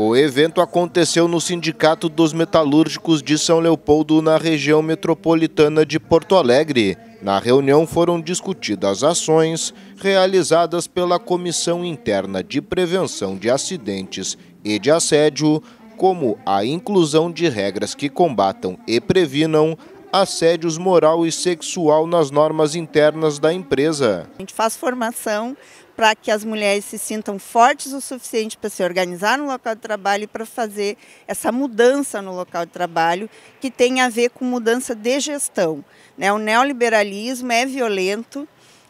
O evento aconteceu no Sindicato dos Metalúrgicos de São Leopoldo, na região metropolitana de Porto Alegre. Na reunião foram discutidas ações realizadas pela Comissão Interna de Prevenção de Acidentes e de Assédio, como a inclusão de regras que combatam e previnam assédios moral e sexual nas normas internas da empresa. A gente faz formação para que as mulheres se sintam fortes o suficiente para se organizar no local de trabalho e para fazer essa mudança no local de trabalho que tem a ver com mudança de gestão. Né? O neoliberalismo é violento,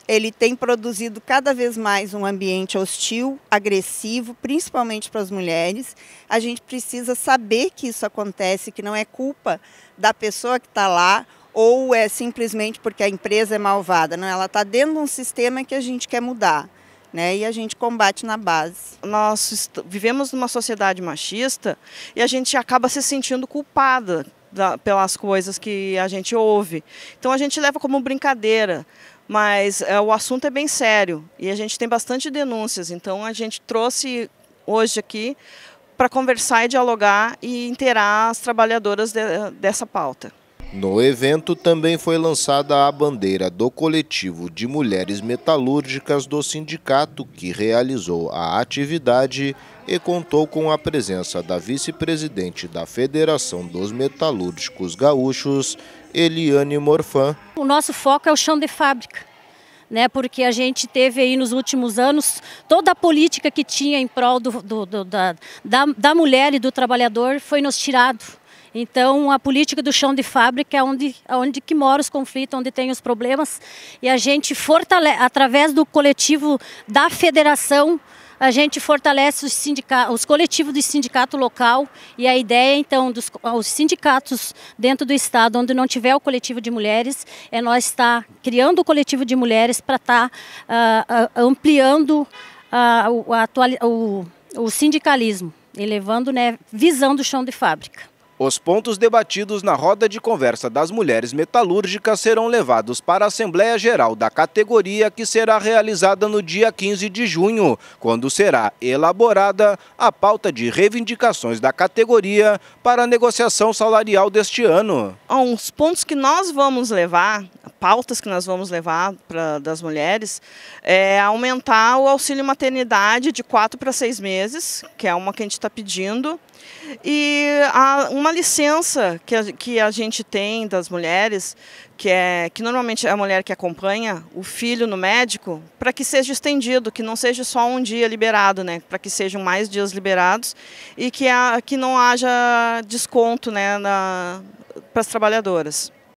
ele tem produzido cada vez mais um ambiente hostil, agressivo, principalmente para as mulheres. A gente precisa saber que isso acontece, que não é culpa da pessoa que está lá ou é simplesmente porque a empresa é malvada. Não, ela está dentro de um sistema que a gente quer mudar. Né, e a gente combate na base. Nós vivemos numa sociedade machista e a gente acaba se sentindo culpada da, pelas coisas que a gente ouve. Então a gente leva como brincadeira. Mas é, o assunto é bem sério e a gente tem bastante denúncias, então a gente trouxe hoje aqui para conversar e dialogar e inteirar as trabalhadoras de, dessa pauta. No evento também foi lançada a bandeira do coletivo de mulheres metalúrgicas do sindicato que realizou a atividade e contou com a presença da vice-presidente da Federação dos Metalúrgicos Gaúchos, Eliane Morfan. O nosso foco é o chão de fábrica. Né, porque a gente teve aí nos últimos anos toda a política que tinha em prol do, do, do, da, da, da mulher e do trabalhador foi nos tirado. Então, a política do chão de fábrica é onde, onde que mora os conflitos, onde tem os problemas. E a gente fortalece, através do coletivo da federação, a gente fortalece os, sindicatos, os coletivos do sindicato local e a ideia, então, dos os sindicatos dentro do Estado, onde não tiver o coletivo de mulheres, é nós estar tá criando o coletivo de mulheres para estar tá, uh, uh, ah, ampliando uh, o, o, o sindicalismo, elevando, né, visão do chão de fábrica. Os pontos debatidos na roda de conversa das mulheres metalúrgicas serão levados para a Assembleia Geral da categoria, que será realizada no dia 15 de junho, quando será elaborada a pauta de reivindicações da categoria para a negociação salarial deste ano. Os pontos que nós vamos levar, pautas que nós vamos levar para das mulheres, é aumentar o auxílio maternidade de quatro para seis meses, que é uma que a gente está pedindo, e uma uma licença que a, que a gente tem das mulheres, que é que normalmente é a mulher que acompanha o filho no médico, para que seja estendido, que não seja só um dia liberado, né? Para que sejam mais dias liberados e que, a, que não haja desconto né, para as trabalhadoras.